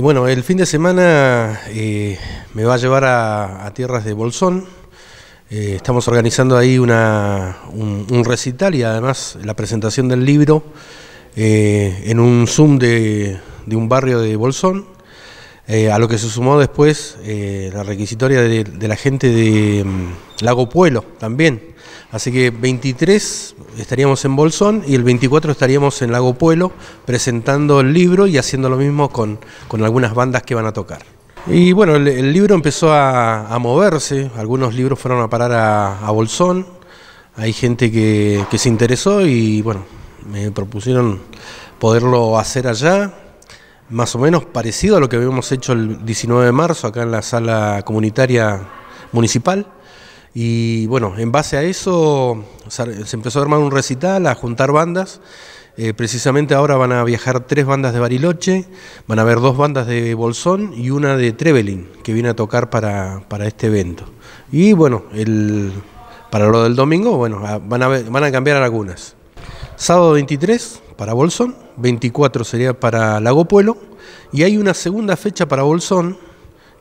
Bueno, el fin de semana eh, me va a llevar a, tierras de Bolsón. Eh, estamos organizando ahí un, recital y además la presentación del libro eh, en un Zoom de, un barrio de Bolsón, a lo que se sumó después la requisitoria de, de la gente de mm, Lago Pueblo también, Así que 23 estaríamos en Bolsón y el 24 estaríamos en Lago Pueblo presentando el libro y haciendo lo mismo con, algunas bandas que van a tocar. Y bueno, el, libro empezó a, moverse, algunos libros fueron a parar a, a Bolsón, hay gente que se interesó y bueno, me propusieron poderlo hacer allá, más o menos parecido a lo que habíamos hecho el 19 de marzo acá en la sala comunitaria municipal. Y bueno, en base a eso se empezó a armar un recital, a juntar bandas. Eh, precisamente ahora van a viajar tres bandas de Bariloche, van a haber dos bandas de Bolsón y una de Trevelin que viene a tocar para, este evento. Y bueno, para lo del domingo, bueno, van a, cambiar algunas. Sábado 23 para Bolsón, 24 sería para Lago Puelo y hay una segunda fecha para Bolsón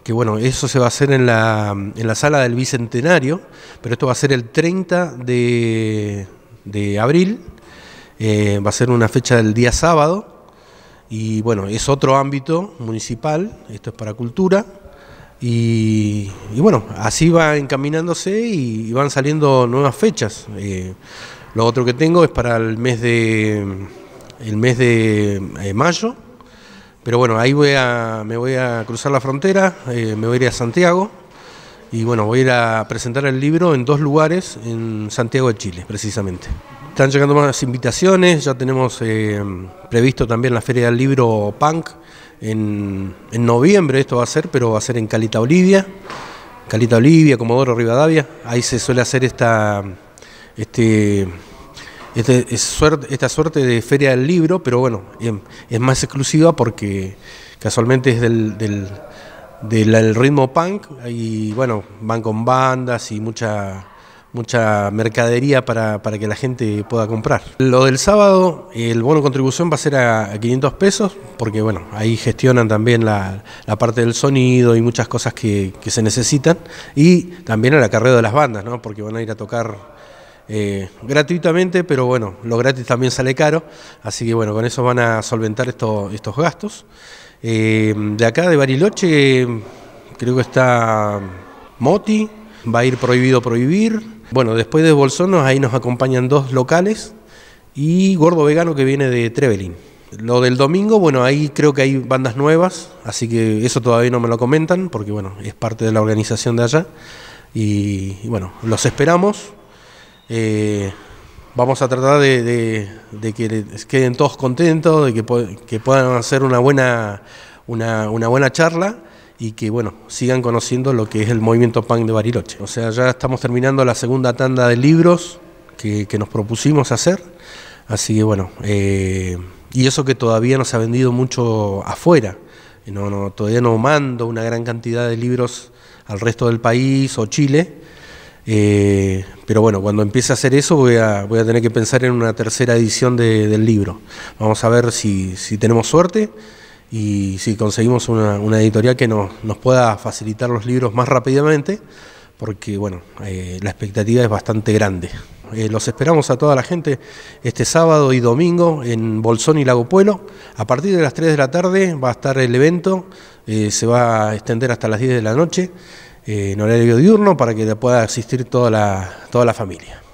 que bueno, eso se va a hacer en la, en la sala del Bicentenario, pero esto va a ser el 30 de, abril, eh, va a ser una fecha del día sábado, y bueno, es otro ámbito municipal, esto es para cultura, y, bueno, así va encaminándose y, van saliendo nuevas fechas. Eh, lo otro que tengo es para el mes de, el mes de eh, mayo, pero bueno, ahí voy a, me voy a cruzar la frontera, eh, me voy a ir a Santiago y bueno, voy a ir a presentar el libro en dos lugares, en Santiago de Chile, precisamente. Están llegando más invitaciones, ya tenemos eh, previsto también la Feria del Libro Punk en, noviembre, esto va a ser, pero va a ser en Calita Olivia, Calita Olivia, Comodoro Rivadavia, ahí se suele hacer esta, este, este esta suerte de feria del libro, pero bueno, em, es más exclusiva porque casualmente es del, del, ritmo punk y bueno, van con bandas y mucha mucha mercadería para, que la gente pueda comprar. Lo del sábado, el bono contribución va a ser a, 500 pesos, porque bueno, ahí gestionan también la, parte del sonido y muchas cosas que, se necesitan, y también el acarreo de las bandas, porque van a ir a tocar eh, gratuitamente, pero bueno, lo gratis también sale caro, así que bueno, con eso van a solventar estos gastos. Eh, de acá de Bariloche creo que está Moti, va a ir prohibido prohibir. Bueno, después de Bolsonos ahí nos acompañan dos locales y Gordo Vegano que viene de Trevelin. Lo del domingo, bueno, ahí creo que hay bandas nuevas, así que eso todavía no me lo comentan porque bueno, es parte de la organización de allá. y bueno, los esperamos. Eh, vamos a tratar de, que queden todos contentos, de que, puedan hacer una buena, una, buena charla y que bueno, sigan conociendo lo que es el movimiento punk de Bariloche. O sea, ya estamos terminando la segunda tanda de libros que, nos propusimos hacer, así que bueno, eh, y eso que todavía nos ha vendido mucho afuera, todavía no mando una gran cantidad de libros al resto del país o Chile, eh, pero bueno, cuando empiece a hacer eso voy a, voy a tener que pensar en una tercera edición de, del libro. Vamos a ver si, tenemos suerte y si conseguimos una, editorial que nos, nos, pueda facilitar los libros más rápidamente, porque bueno, eh, la expectativa es bastante grande. Eh, los esperamos a toda la gente este sábado y domingo en Bolsón y Lago Pueblo. A partir de las 3 de la tarde va a estar el evento, se va a extender hasta las 10 de la noche. Eh, en horario diurno para que le pueda asistir toda la, toda la familia.